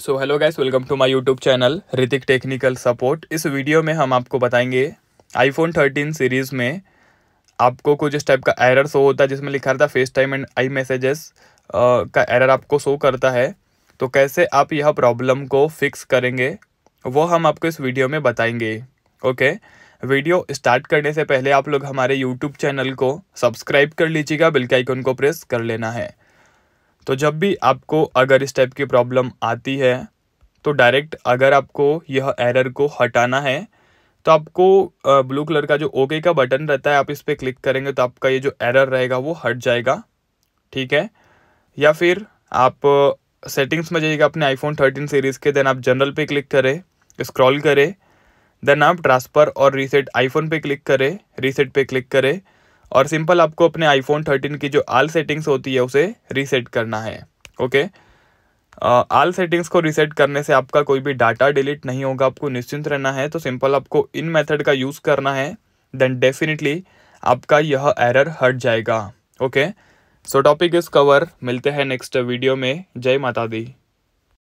so hello guys welcome to my YouTube channel Hritik technical support इस वीडियो में हम आपको बताएंगे आईफोन 13 सीरीज़ में आपको कुछ इस टाइप का एरर शो होता है जिसमें लिखा रहता है FaceTime and iMessages का एरर आपको शो करता है तो कैसे आप यह प्रॉब्लम को फिक्स करेंगे वो हम आपको इस वीडियो में बताएंगे ओके वीडियो स्टार्ट करने से पहले आप लोग हमारे यूट्यूब चैनल को सब्सक्राइब कर लीजिएगा बिल के आइकन को प्रेस कर लेना है तो जब भी आपको अगर इस टाइप की प्रॉब्लम आती है तो डायरेक्ट अगर आपको यह एरर को हटाना है तो आपको ब्लू कलर का जो ओके का बटन रहता है आप इस पर क्लिक करेंगे तो आपका ये जो एरर रहेगा वो हट जाएगा ठीक है या फिर आप सेटिंग्स में जाइएगा अपने आईफोन 13 सीरीज़ के देन आप जनरल पे क्लिक करें स्क्रॉल करें देन आप ट्रांसफ़र और रीसेट आईफोन पे क्लिक करें रीसेट पे क्लिक करें और सिंपल आपको अपने आईफोन थर्टीन की जो आल सेटिंग्स होती है उसे रीसेट करना है ओके आल सेटिंग्स को रीसेट करने से आपका कोई भी डाटा डिलीट नहीं होगा आपको निश्चिंत रहना है तो सिंपल आपको इन मेथड का यूज़ करना है देन डेफिनेटली आपका यह एरर हट जाएगा okay so topic is cover मिलते हैं नेक्स्ट वीडियो में जय माता दी